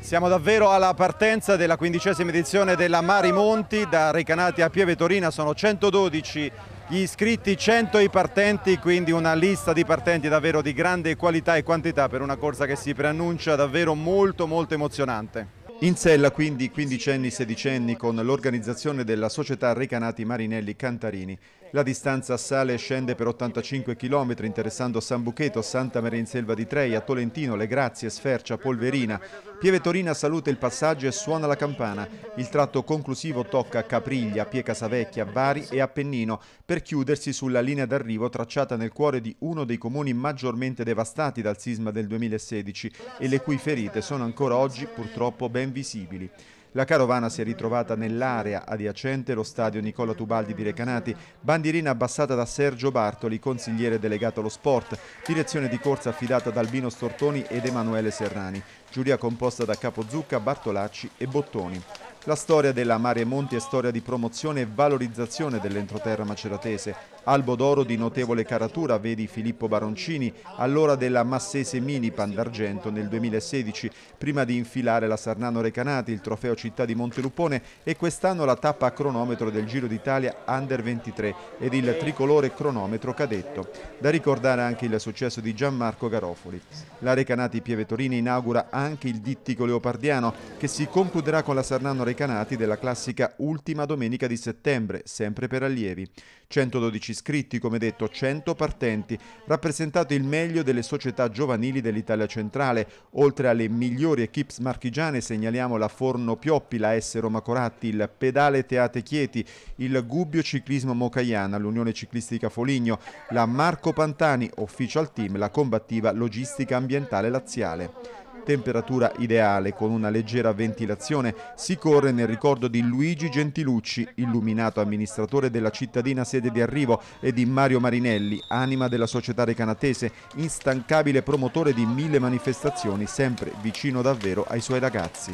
Siamo davvero alla partenza della quindicesima edizione della Mari Monti, da Recanati a Pieve Torina sono 112 gli iscritti, 100 i partenti, quindi una lista di partenti davvero di grande qualità e quantità per una corsa che si preannuncia davvero molto molto emozionante. In sella quindi quindicenni, sedicenni con l'organizzazione della società Recanati Marinelli Cantarini. La distanza sale e scende per 85 km interessando San Bucheto, Santa Maria in Selva di Treia, Tolentino, Le Grazie, Sfercia, Polverina. Pieve Torina saluta il passaggio e suona la campana. Il tratto conclusivo tocca Capriglia, Piecasavecchia, Bari e Appennino per chiudersi sulla linea d'arrivo tracciata nel cuore di uno dei comuni maggiormente devastati dal sisma del 2016 e le cui ferite sono ancora oggi purtroppo ben visibili. La carovana si è ritrovata nell'area adiacente lo stadio Nicola Tubaldi di Recanati, bandierina abbassata da Sergio Bartoli, consigliere delegato allo sport, direzione di corsa affidata da Albino Stortoni ed Emanuele Serrani, giuria composta da Capozucca, Bartolacci e Bottoni. La storia della Mare Monti è storia di promozione e valorizzazione dell'entroterra maceratese, Albo d'oro di notevole caratura, vedi Filippo Baroncini, allora della Massese Mini Pan d'argento nel 2016, prima di infilare la Sarnano Recanati, il trofeo città di Montelupone e quest'anno la tappa a cronometro del Giro d'Italia Under 23 ed il tricolore cronometro cadetto. Da ricordare anche il successo di Gianmarco Garofoli. La Recanati Pieve Pievetorina inaugura anche il dittico leopardiano che si concluderà con la Sarnano Recanati della classica ultima domenica di settembre, sempre per allievi. 112 iscritti, come detto 100 partenti, rappresentato il meglio delle società giovanili dell'Italia centrale. Oltre alle migliori equips marchigiane segnaliamo la Forno Pioppi, la S Roma Coratti, il Pedale Teate Chieti, il Gubbio Ciclismo Mocaiana, l'Unione Ciclistica Foligno, la Marco Pantani, Official Team, la combattiva logistica ambientale laziale temperatura ideale con una leggera ventilazione, si corre nel ricordo di Luigi Gentilucci, illuminato amministratore della cittadina sede di arrivo, e di Mario Marinelli, anima della società recanatese, instancabile promotore di mille manifestazioni, sempre vicino davvero ai suoi ragazzi.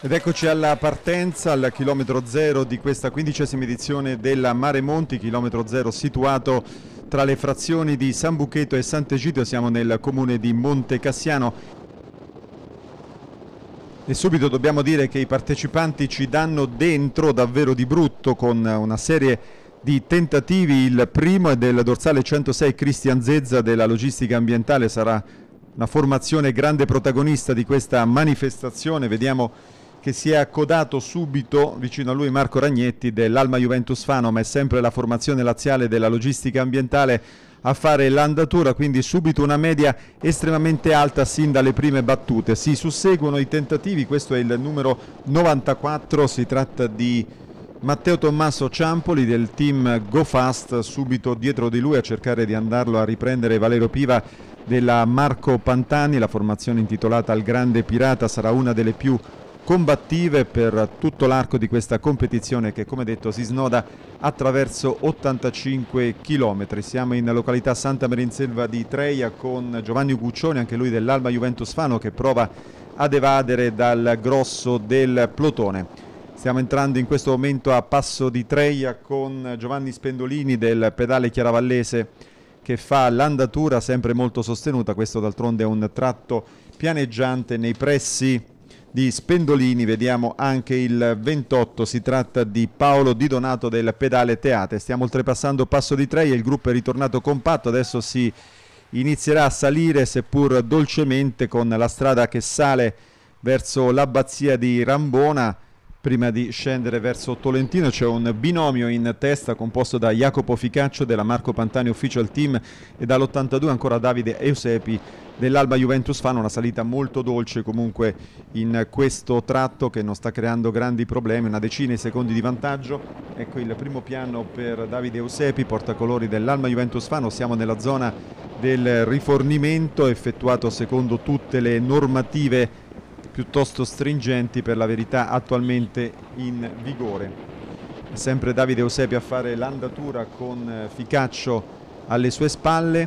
Ed eccoci alla partenza, al chilometro zero di questa quindicesima edizione della Mare Monti, chilometro zero situato tra le frazioni di San Bucheto e Sant'Egidio, siamo nel comune di Monte Cassiano e subito dobbiamo dire che i partecipanti ci danno dentro davvero di brutto con una serie di tentativi. Il primo è del dorsale 106 Cristian Zezza della logistica ambientale, sarà una formazione grande protagonista di questa manifestazione. Vediamo che si è accodato subito vicino a lui Marco Ragnetti dell'Alma Juventus Fanoma, è sempre la formazione laziale della logistica ambientale a fare l'andatura, quindi subito una media estremamente alta sin dalle prime battute. Si susseguono i tentativi, questo è il numero 94, si tratta di Matteo Tommaso Ciampoli del team Go Fast, subito dietro di lui a cercare di andarlo a riprendere Valero Piva della Marco Pantani, la formazione intitolata Al Grande Pirata sarà una delle più combattive per tutto l'arco di questa competizione che come detto si snoda attraverso 85 km. Siamo in località Santa Merinselva di Treia con Giovanni Guccioni, anche lui dell'Alba Juventus Fano che prova ad evadere dal grosso del plotone. Stiamo entrando in questo momento a Passo di Treia con Giovanni Spendolini del pedale Chiaravallese che fa l'andatura sempre molto sostenuta, questo d'altronde è un tratto pianeggiante nei pressi di Spendolini, vediamo anche il 28, si tratta di Paolo Di Donato del pedale Teate, stiamo oltrepassando passo di tre, il gruppo è ritornato compatto, adesso si inizierà a salire seppur dolcemente con la strada che sale verso l'abbazia di Rambona, Prima di scendere verso Tolentino c'è un binomio in testa composto da Jacopo Ficaccio della Marco Pantani Official Team e dall'82 ancora Davide Eusepi dell'Alba Juventus Fan, una salita molto dolce comunque in questo tratto che non sta creando grandi problemi, una decina di secondi di vantaggio. Ecco il primo piano per Davide Eusepi, portacolori dell'Alba Juventus Fano, siamo nella zona del rifornimento effettuato secondo tutte le normative piuttosto stringenti per la verità attualmente in vigore. Sempre Davide Eusepi a fare l'andatura con eh, Ficaccio alle sue spalle.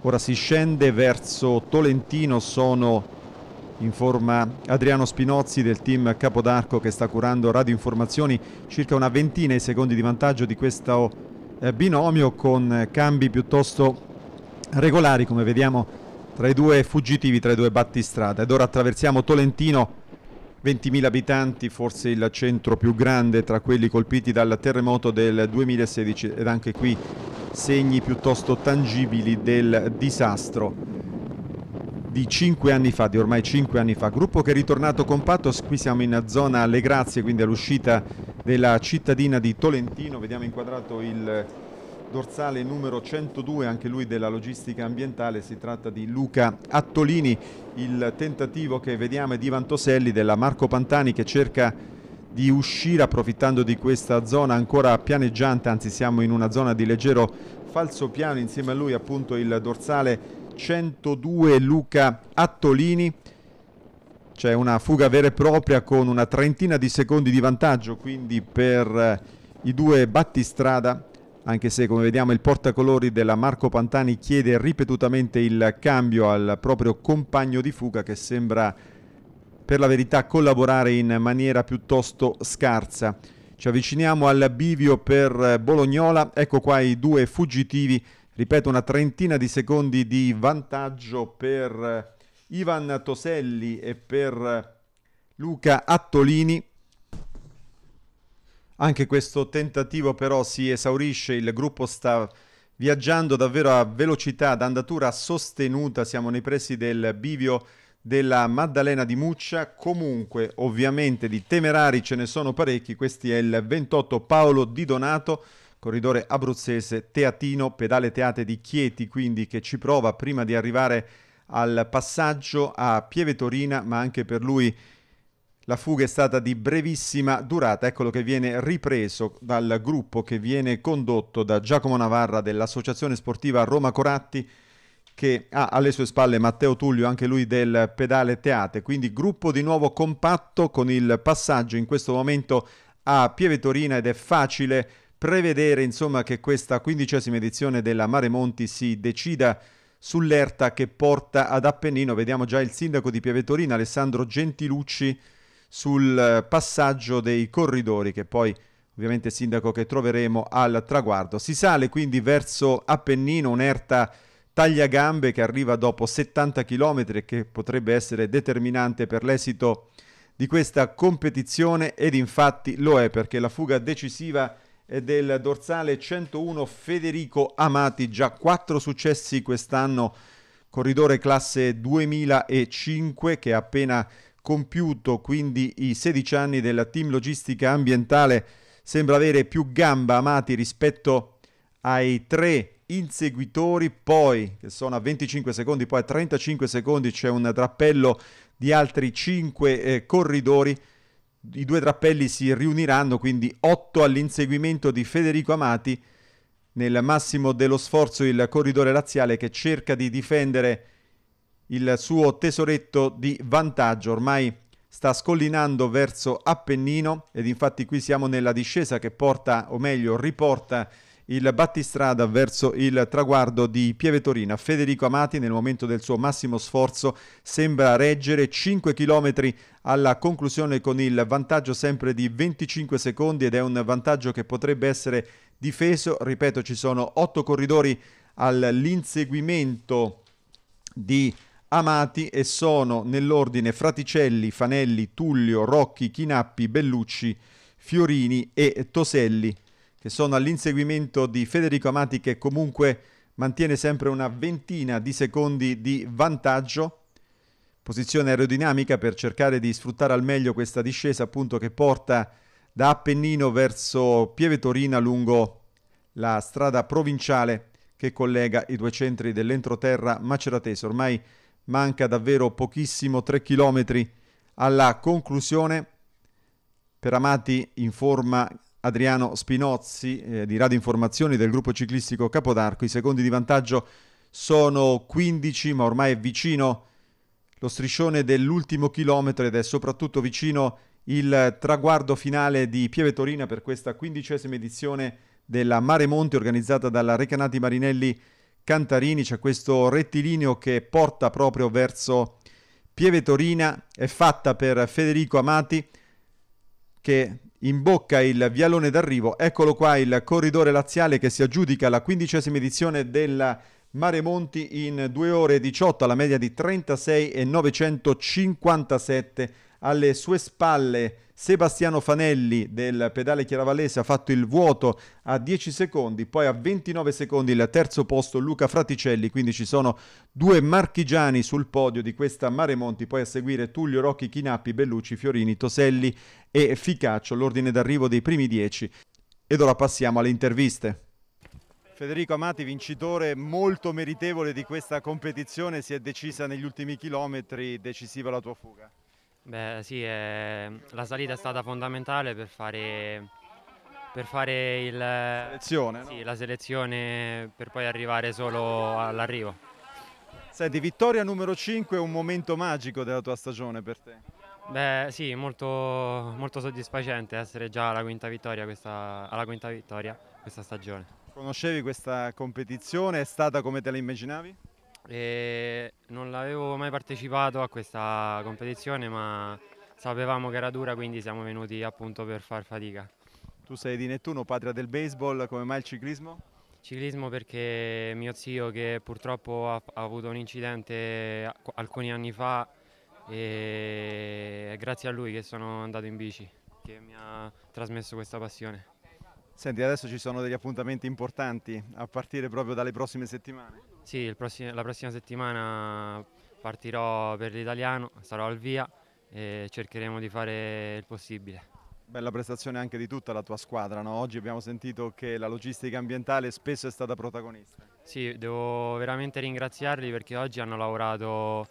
Ora si scende verso Tolentino, sono in forma Adriano Spinozzi del team Capodarco che sta curando radioinformazioni. circa una ventina di secondi di vantaggio di questo eh, binomio con eh, cambi piuttosto regolari come vediamo tra i due fuggitivi, tra i due battistrada. Ed ora attraversiamo Tolentino, 20.000 abitanti, forse il centro più grande tra quelli colpiti dal terremoto del 2016 ed anche qui segni piuttosto tangibili del disastro di cinque anni fa, di ormai 5 anni fa. Gruppo che è ritornato compatto, qui siamo in zona Le Grazie, quindi all'uscita della cittadina di Tolentino, vediamo inquadrato il dorsale numero 102, anche lui della logistica ambientale, si tratta di Luca Attolini, il tentativo che vediamo è di Vantoselli della Marco Pantani che cerca di uscire approfittando di questa zona ancora pianeggiante, anzi siamo in una zona di leggero falso piano, insieme a lui appunto il dorsale 102 Luca Attolini. C'è una fuga vera e propria con una trentina di secondi di vantaggio quindi per eh, i due battistrada anche se come vediamo il portacolori della Marco Pantani chiede ripetutamente il cambio al proprio compagno di fuga che sembra per la verità collaborare in maniera piuttosto scarsa. Ci avviciniamo al bivio per Bolognola, ecco qua i due fuggitivi, ripeto una trentina di secondi di vantaggio per Ivan Toselli e per Luca Attolini. Anche questo tentativo però si esaurisce, il gruppo sta viaggiando davvero a velocità, ad andatura sostenuta, siamo nei pressi del bivio della Maddalena di Muccia, comunque ovviamente di temerari ce ne sono parecchi, questo è il 28 Paolo Di Donato, corridore abruzzese, teatino, pedale teate di Chieti, quindi che ci prova prima di arrivare al passaggio a Pieve Torina, ma anche per lui la fuga è stata di brevissima durata, eccolo che viene ripreso dal gruppo che viene condotto da Giacomo Navarra dell'Associazione Sportiva Roma Coratti che ha alle sue spalle Matteo Tullio, anche lui del pedale Teate, quindi gruppo di nuovo compatto con il passaggio in questo momento a Pieve Torina ed è facile prevedere insomma, che questa quindicesima edizione della Mare Monti si decida sull'erta che porta ad Appennino. Vediamo già il sindaco di Pieve Torina Alessandro Gentilucci, sul eh, passaggio dei corridori che poi ovviamente sindaco che troveremo al traguardo. Si sale quindi verso Appennino, un'erta tagliagambe che arriva dopo 70 km e che potrebbe essere determinante per l'esito di questa competizione ed infatti lo è perché la fuga decisiva è del dorsale 101 Federico Amati, già quattro successi quest'anno, corridore classe 2005 che ha appena compiuto quindi i 16 anni della team logistica ambientale, sembra avere più gamba amati rispetto ai tre inseguitori, poi che sono a 25 secondi, poi a 35 secondi c'è un drappello di altri 5 eh, corridori. I due drappelli si riuniranno, quindi 8 all'inseguimento di Federico Amati. Nel massimo dello sforzo il corridore laziale che cerca di difendere il suo tesoretto di vantaggio ormai sta scollinando verso Appennino ed infatti qui siamo nella discesa che porta o meglio riporta il battistrada verso il traguardo di Pieve Torina. Federico Amati nel momento del suo massimo sforzo sembra reggere 5 km alla conclusione con il vantaggio sempre di 25 secondi ed è un vantaggio che potrebbe essere difeso. Ripeto, ci sono 8 corridori all'inseguimento di amati e sono nell'ordine Fraticelli, Fanelli, Tullio, Rocchi, Chinappi, Bellucci, Fiorini e Toselli, che sono all'inseguimento di Federico Amati che comunque mantiene sempre una ventina di secondi di vantaggio. Posizione aerodinamica per cercare di sfruttare al meglio questa discesa appunto che porta da Appennino verso Pieve Torina lungo la strada provinciale che collega i due centri dell'entroterra maceratese. Ormai manca davvero pochissimo 3 km alla conclusione. Per amati informa Adriano Spinozzi eh, di Radio Informazioni del gruppo ciclistico Capodarco, i secondi di vantaggio sono 15 ma ormai è vicino lo striscione dell'ultimo chilometro ed è soprattutto vicino il traguardo finale di Pieve Torina per questa quindicesima edizione della Mare Monte organizzata dalla Recanati Marinelli Cantarini, c'è questo rettilineo che porta proprio verso Pieve Torina, è fatta per Federico Amati che imbocca il vialone d'arrivo. Eccolo qua il corridore laziale che si aggiudica la quindicesima edizione della Mare Monti in 2 ore e 18 alla media di 36 e 957 alle sue spalle Sebastiano Fanelli del pedale Chiaravallese ha fatto il vuoto a 10 secondi, poi a 29 secondi il terzo posto Luca Fraticelli, quindi ci sono due marchigiani sul podio di questa Maremonti, poi a seguire Tullio Rocchi, Chinappi, Bellucci, Fiorini, Toselli e Ficaccio, l'ordine d'arrivo dei primi 10. Ed ora passiamo alle interviste. Federico Amati, vincitore molto meritevole di questa competizione, si è decisa negli ultimi chilometri, decisiva la tua fuga. Beh sì, eh, la salita è stata fondamentale per fare, per fare il, selezione, sì, no? la selezione per poi arrivare solo all'arrivo. Senti, vittoria numero 5 è un momento magico della tua stagione per te? Beh sì, molto, molto soddisfacente essere già alla quinta vittoria questa, alla quinta vittoria questa stagione. Conoscevi questa competizione? È stata come te la immaginavi? E non l'avevo mai partecipato a questa competizione, ma sapevamo che era dura, quindi siamo venuti appunto per far fatica. Tu sei di Nettuno, patria del baseball, come mai il ciclismo? Ciclismo perché mio zio che purtroppo ha, ha avuto un incidente alcuni anni fa e è grazie a lui che sono andato in bici, che mi ha trasmesso questa passione. Senti, adesso ci sono degli appuntamenti importanti a partire proprio dalle prossime settimane. Sì, prossimo, la prossima settimana partirò per l'italiano, sarò al via e cercheremo di fare il possibile. Bella prestazione anche di tutta la tua squadra, no? oggi abbiamo sentito che la logistica ambientale spesso è stata protagonista. Sì, devo veramente ringraziarli perché oggi hanno lavorato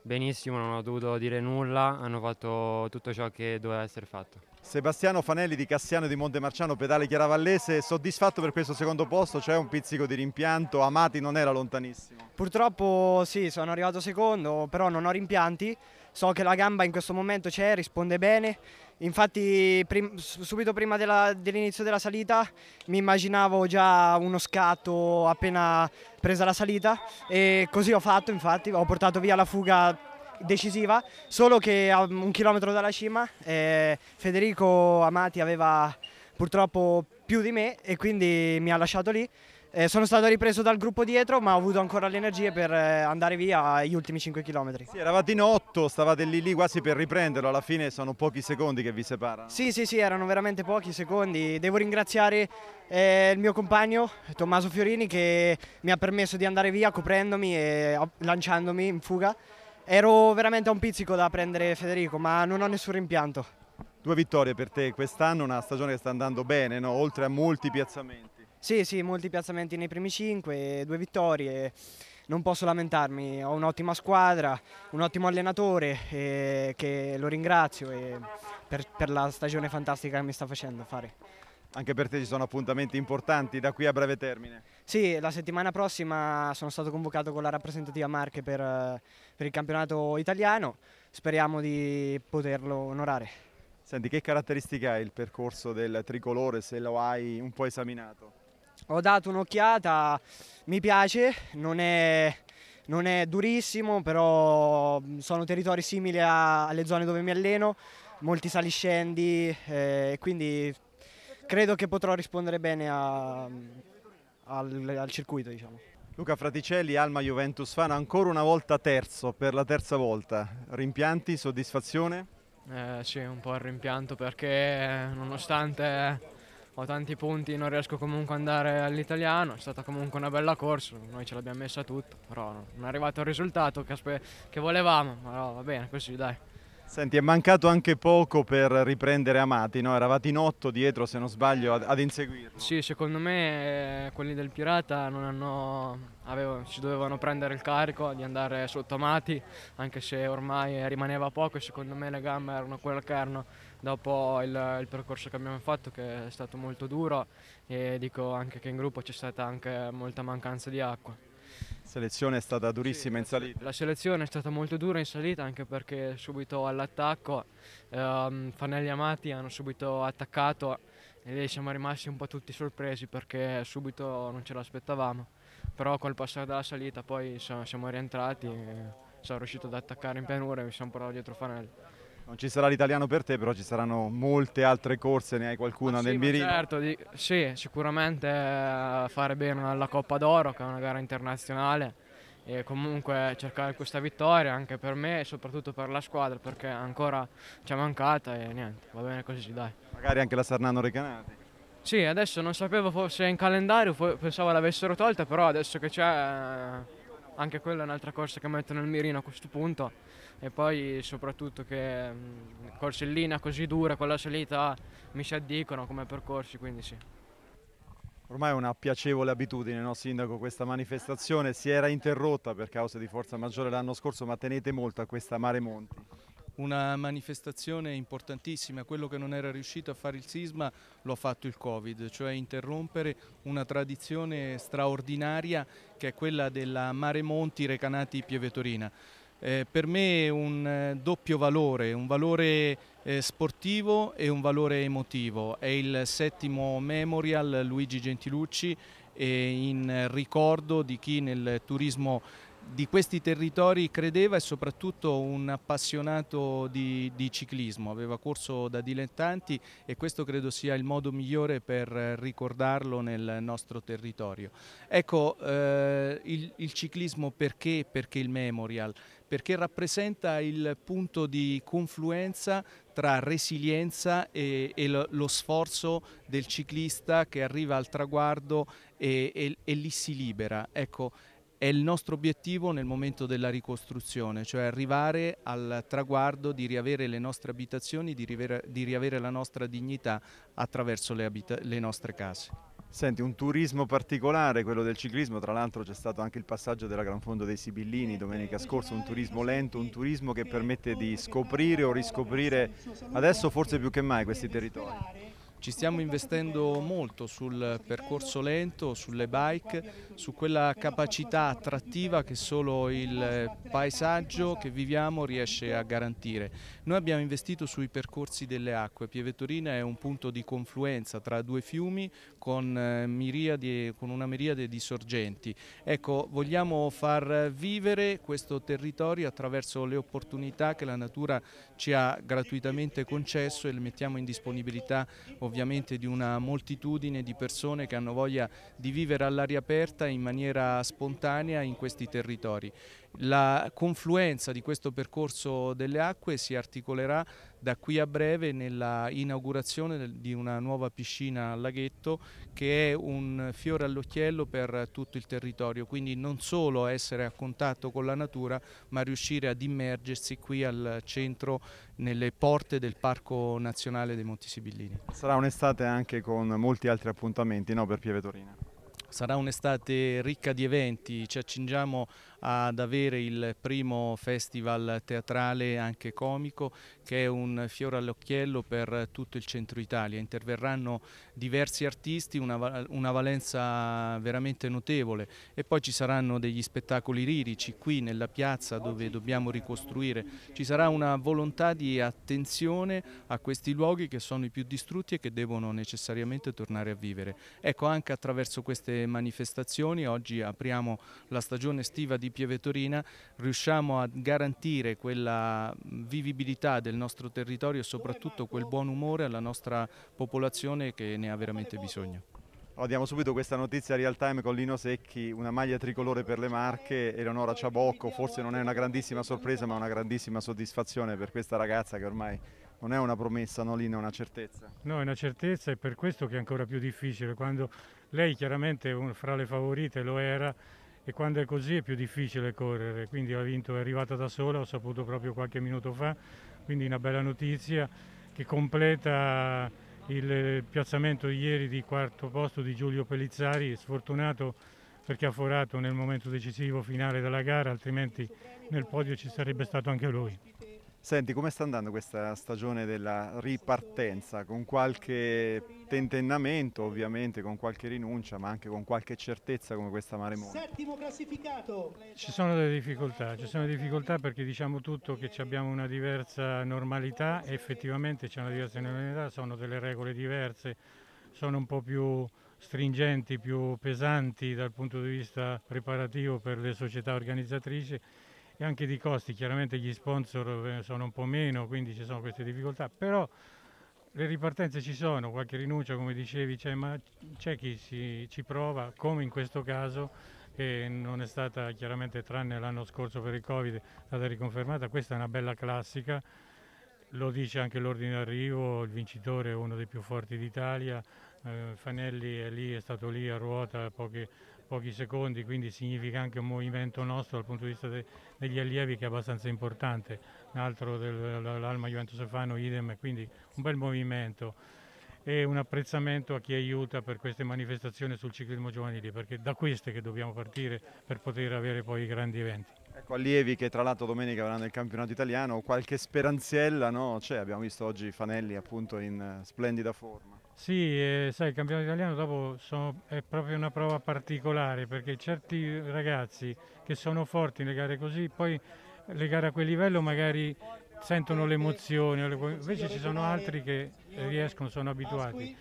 benissimo, non ho dovuto dire nulla, hanno fatto tutto ciò che doveva essere fatto. Sebastiano Fanelli di Cassiano di Montemarciano, pedale Chiaravallese, soddisfatto per questo secondo posto, c'è cioè un pizzico di rimpianto, Amati non era lontanissimo. Purtroppo sì, sono arrivato secondo, però non ho rimpianti, so che la gamba in questo momento c'è, risponde bene, infatti prim subito prima dell'inizio della salita mi immaginavo già uno scatto appena presa la salita e così ho fatto infatti, ho portato via la fuga decisiva, solo che a un chilometro dalla cima eh, Federico Amati aveva purtroppo più di me e quindi mi ha lasciato lì. Eh, sono stato ripreso dal gruppo dietro ma ho avuto ancora le energie per eh, andare via gli ultimi 5 km. Sì, eravate in 8, stavate lì lì quasi per riprenderlo, alla fine sono pochi secondi che vi separano. Sì, sì, sì, erano veramente pochi secondi. Devo ringraziare eh, il mio compagno Tommaso Fiorini che mi ha permesso di andare via coprendomi e oh, lanciandomi in fuga. Ero veramente a un pizzico da prendere Federico, ma non ho nessun rimpianto. Due vittorie per te quest'anno, una stagione che sta andando bene, no? oltre a molti piazzamenti. Sì, sì, molti piazzamenti nei primi cinque, due vittorie non posso lamentarmi, ho un'ottima squadra, un ottimo allenatore eh, che lo ringrazio per, per la stagione fantastica che mi sta facendo fare. Anche per te ci sono appuntamenti importanti da qui a breve termine. Sì, la settimana prossima sono stato convocato con la rappresentativa Marche per, eh, per il campionato italiano, speriamo di poterlo onorare. Senti, che caratteristiche ha il percorso del tricolore se lo hai un po' esaminato? Ho dato un'occhiata, mi piace, non è, non è durissimo, però mm, sono territori simili a, alle zone dove mi alleno, molti saliscendi, eh, quindi credo che potrò rispondere bene a, al, al circuito. Diciamo. Luca Fraticelli, Alma Juventus Fan, ancora una volta terzo, per la terza volta. Rimpianti, soddisfazione? Eh, sì, un po' il rimpianto perché nonostante ho tanti punti non riesco comunque ad andare all'italiano, è stata comunque una bella corsa, noi ce l'abbiamo messa tutta, però non è arrivato il risultato che, che volevamo, però va bene così dai. Senti, è mancato anche poco per riprendere Amati, no? Eravate in otto dietro, se non sbaglio, ad, ad inseguirlo. Sì, secondo me eh, quelli del Pirata hanno, avevo, ci dovevano prendere il carico di andare sotto Amati, anche se ormai rimaneva poco e secondo me le gambe erano quelle che erano dopo il, il, percorso che abbiamo fatto che è stato molto duro e dico anche che in gruppo c'è stata anche molta mancanza di acqua selezione è stata durissima sì, in salita. La selezione è stata molto dura in salita anche perché subito all'attacco ehm, Fanelli e Amati hanno subito attaccato e siamo rimasti un po' tutti sorpresi perché subito non ce l'aspettavamo. Però col passare della salita poi siamo rientrati, e siamo riusciti ad attaccare in pianura e mi siamo portati dietro Fanelli. Non ci sarà l'italiano per te, però ci saranno molte altre corse, ne hai qualcuna ah, nel mirino? Certo, di, sì, sicuramente eh, fare bene alla Coppa d'Oro, che è una gara internazionale, e comunque cercare questa vittoria anche per me e soprattutto per la squadra, perché ancora ci è mancata e niente, va bene così, dai. Magari anche la Sarnano Recanati. Sì, adesso non sapevo fosse in calendario, pensavo l'avessero tolta, però adesso che c'è eh, anche quella è un'altra corsa che metto nel mirino a questo punto e poi soprattutto che mh, mm, corsellina così dura con la salita mi si addicono come percorsi, quindi sì. Ormai è una piacevole abitudine, no Sindaco, questa manifestazione si era interrotta per causa di forza maggiore l'anno scorso, ma tenete molto a questa Mare Monti. Una manifestazione importantissima, quello che non era riuscito a fare il sisma lo ha fatto il Covid, cioè interrompere una tradizione straordinaria che è quella della Mare Monti Recanati Pievetorina. Eh, per me un eh, doppio valore, un valore eh, sportivo e un valore emotivo. È il settimo Memorial Luigi Gentilucci in ricordo di chi nel turismo di questi territori credeva e soprattutto un appassionato di, di, ciclismo, aveva corso da dilettanti e questo credo sia il modo migliore per ricordarlo nel nostro territorio. Ecco, eh, il, il ciclismo perché? Perché il Memorial? Perché rappresenta il punto di confluenza tra resilienza e, e, lo sforzo del ciclista che arriva al traguardo e, e, e lì si libera. Ecco, è il nostro obiettivo nel momento della ricostruzione, cioè arrivare al traguardo di riavere le nostre abitazioni, di riavere, di riavere la nostra dignità attraverso le, le nostre case. Senti, un turismo particolare, quello del ciclismo, tra l'altro c'è stato anche il passaggio della Gran Fondo dei Sibillini domenica scorsa, un turismo lento, un turismo che permette di scoprire o riscoprire adesso forse più che mai questi territori. Ci stiamo investendo molto sul percorso lento, sulle bike, su quella capacità attrattiva che solo il paesaggio che viviamo riesce a garantire. Noi abbiamo investito sui percorsi delle acque, Pieve Pievetorina è un punto di confluenza tra due fiumi con, eh, miriadi, con una miriade di sorgenti. Ecco, vogliamo far vivere questo territorio attraverso le opportunità che la natura ci ha gratuitamente concesso e le mettiamo in disponibilità ovviamente ovviamente di una moltitudine di persone che hanno voglia di vivere all'aria aperta in maniera spontanea in questi territori. La confluenza di questo percorso delle acque si articolerà da qui a breve nella inaugurazione di una nuova piscina a laghetto che è un fiore all'occhiello per tutto il territorio, quindi non solo essere a contatto con la natura ma riuscire ad immergersi qui al centro nelle porte del Parco Nazionale dei Monti Sibillini. Sarà un'estate anche con molti altri appuntamenti no, per Pieve Torina? Sarà un'estate ricca di eventi, ci accingiamo ad avere il primo festival teatrale anche comico che è un fiore all'occhiello per tutto il centro Italia. Interverranno diversi artisti, una, una valenza veramente notevole e poi ci saranno degli spettacoli lirici qui nella piazza dove dobbiamo ricostruire. Ci sarà una volontà di attenzione a questi luoghi che sono i più distrutti e che devono necessariamente tornare a vivere. Ecco, anche attraverso queste manifestazioni oggi apriamo la stagione estiva di Pieve Pievetorina riusciamo a garantire quella mm, vivibilità del nostro territorio e soprattutto quel buon umore alla nostra popolazione che ne ha veramente bisogno. Allora, diamo subito questa notizia real time con Lino Secchi, una maglia tricolore per le Marche, Eleonora Ciabocco, forse non è una grandissima sorpresa ma una grandissima soddisfazione per questa ragazza che ormai non è una promessa, no Lino, è una certezza. No, è una certezza e per questo che è ancora più difficile, quando lei chiaramente fra le favorite lo era e quando è così è più difficile correre, quindi ha vinto, è arrivata da sola, ho saputo proprio qualche minuto fa, quindi una bella notizia che completa il piazzamento ieri di quarto posto di Giulio Pellizzari, sfortunato perché ha forato nel momento decisivo finale della gara, altrimenti nel podio ci sarebbe stato anche lui. Senti, come sta andando questa stagione della ripartenza? Con qualche tentennamento ovviamente, con qualche rinuncia, ma anche con qualche certezza come questa Maremona? Settimo classificato! Ci sono delle difficoltà, ci sono difficoltà perché diciamo tutto che abbiamo una diversa normalità, effettivamente c'è una diversa normalità, sono delle regole diverse, sono un po' più stringenti, più pesanti dal punto di vista preparativo per le società organizzatrici e anche di costi. Chiaramente gli sponsor eh, sono un po' meno, quindi ci sono queste difficoltà, però le ripartenze ci sono, qualche rinuncia come dicevi c'è, ma c'è chi si, ci prova, come in questo caso, che non è stata chiaramente tranne l'anno scorso per il Covid, è stata riconfermata, questa è una bella classica, lo dice anche l'ordine d'arrivo, il vincitore è uno dei più forti d'Italia, eh, Fanelli è lì, è stato lì a ruota pochi, pochi, secondi, quindi significa anche un movimento nostro dal punto di vista de, degli allievi che è abbastanza importante, un altro dell'Alma Juventus Fano, idem, quindi un bel movimento e un apprezzamento a chi aiuta per queste manifestazioni sul ciclismo giovanile, perché da queste che dobbiamo partire per poter avere poi i grandi eventi. Ecco, allievi che tra l'altro domenica verranno il campionato italiano, qualche speranziella no? c'è, abbiamo visto oggi Fanelli appunto in eh, splendida forma. Sì, eh, sai, il campionato italiano dopo sono, è proprio una prova particolare perché certi ragazzi che sono forti nelle gare così, poi le gare a quel livello magari sentono l'emozione, invece ci sono altri che riescono, sono abituati.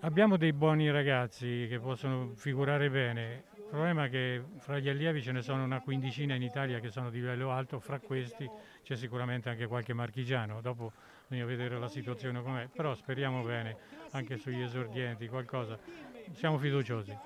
Abbiamo dei buoni ragazzi che possono figurare bene, il problema è che fra gli allievi ce ne sono una quindicina in Italia che sono di livello alto, fra questi c'è sicuramente anche qualche marchigiano, dopo bisogna vedere la situazione com'è, però speriamo bene anche sugli esordienti, qualcosa, siamo fiduciosi.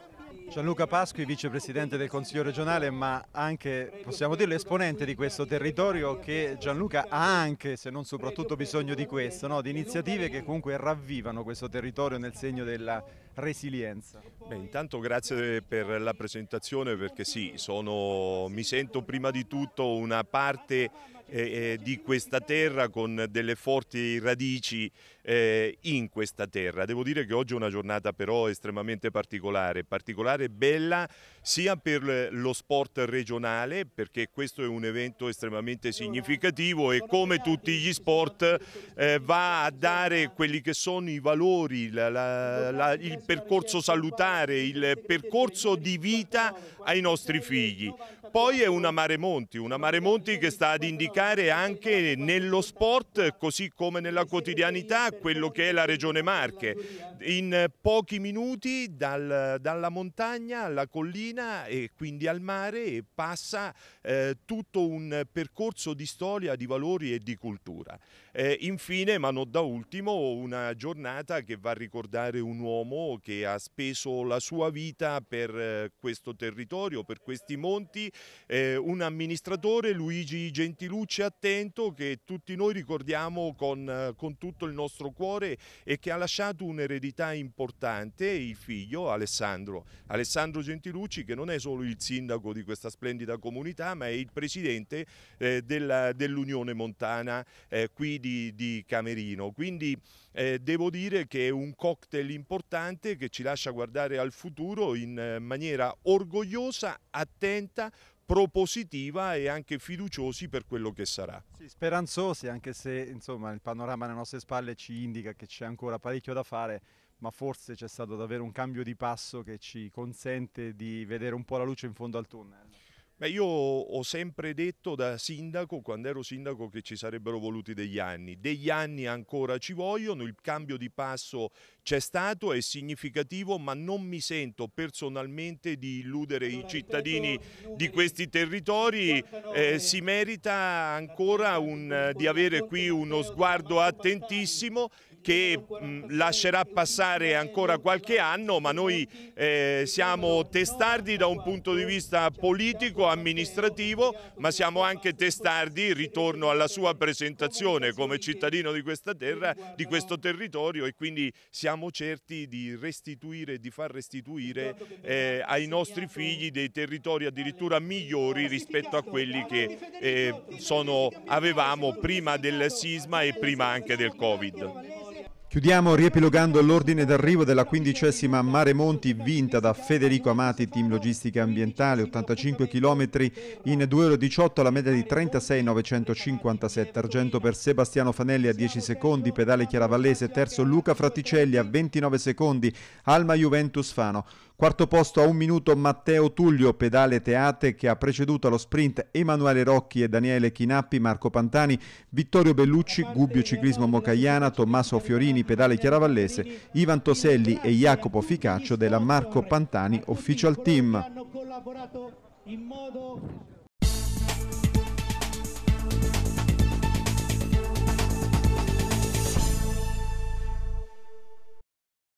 Gianluca Pasqui, vicepresidente del Consiglio regionale, ma anche, possiamo dirlo, esponente di questo territorio che Gianluca ha anche, se non soprattutto, bisogno di questo, no? di iniziative che comunque ravvivano questo territorio nel segno della resilienza. Beh, intanto grazie per la presentazione perché sì, sono, mi sento prima di tutto una parte eh, eh di questa terra con delle forti radici eh, in questa terra. Devo dire che oggi è una giornata però estremamente particolare, particolare e bella sia per lo sport regionale perché questo è un evento estremamente significativo e come tutti gli sport eh, va a dare quelli che sono i valori, la, la, la, il percorso salutare, il percorso di vita ai nostri figli. Poi è una Mare Monti, una Mare Monti che sta ad indicare anche nello sport, così come nella quotidianità, quello che è la regione Marche. In pochi minuti dal, dalla montagna alla collina e quindi al mare passa eh, tutto un percorso di storia, di valori e di cultura. Eh, infine, ma non da ultimo, una giornata che va a ricordare un uomo che ha speso la sua vita per eh, questo territorio, per questi monti, eh, un amministratore, Luigi Gentilucci Attento, che tutti noi ricordiamo con, eh, con tutto il nostro cuore e che ha lasciato un'eredità importante, il figlio Alessandro. Alessandro Gentilucci che non è solo il sindaco di questa splendida comunità, ma è il presidente eh, dell'Unione dell Montana qui di, di Camerino. Quindi eh, devo dire che è un cocktail importante che ci lascia guardare al futuro in eh, maniera orgogliosa, attenta, propositiva e anche fiduciosi per quello che sarà. Sì, speranzosi, anche se insomma, il panorama alle nostre spalle ci indica che c'è ancora parecchio da fare, ma forse c'è stato davvero un cambio di passo che ci consente di vedere un po' la luce in fondo al tunnel. Beh, io ho sempre detto da sindaco, quando ero sindaco, che ci sarebbero voluti degli anni. Degli anni ancora ci vogliono, il cambio di passo c'è stato, è significativo, ma non mi sento personalmente di illudere allora, i cittadini di questi territori. Eh, si merita ancora un, di avere qui uno sguardo attentissimo che mh, mm, lascerà passare ancora qualche anno, ma noi eh, siamo testardi da un punto di vista politico, amministrativo, ma siamo anche testardi, ritorno alla sua presentazione come cittadino di questa terra, di questo territorio e quindi siamo certi di restituire, di far restituire eh, ai nostri figli dei territori addirittura migliori rispetto a quelli che eh, sono, avevamo prima del sisma e prima anche del Covid. Chiudiamo riepilogando l'ordine d'arrivo della quindicesima Mare Monti vinta da Federico Amati, team logistica ambientale, 85 km in 2,18 ore alla media di 36,957, argento per Sebastiano Fanelli a 10 secondi, pedale Chiaravallese, terzo Luca Fraticelli a 29 secondi, Alma Juventus Fano. Quarto posto a un minuto Matteo Tullio, pedale Teate che ha preceduto allo sprint Emanuele Rocchi e Daniele Chinappi, Marco Pantani, Vittorio Bellucci, Gubbio Ciclismo Mocaiana, Tommaso Fiorini, pedale Chiaravallese, Ivan Toselli e Jacopo Ficaccio della Marco Pantani Official Team.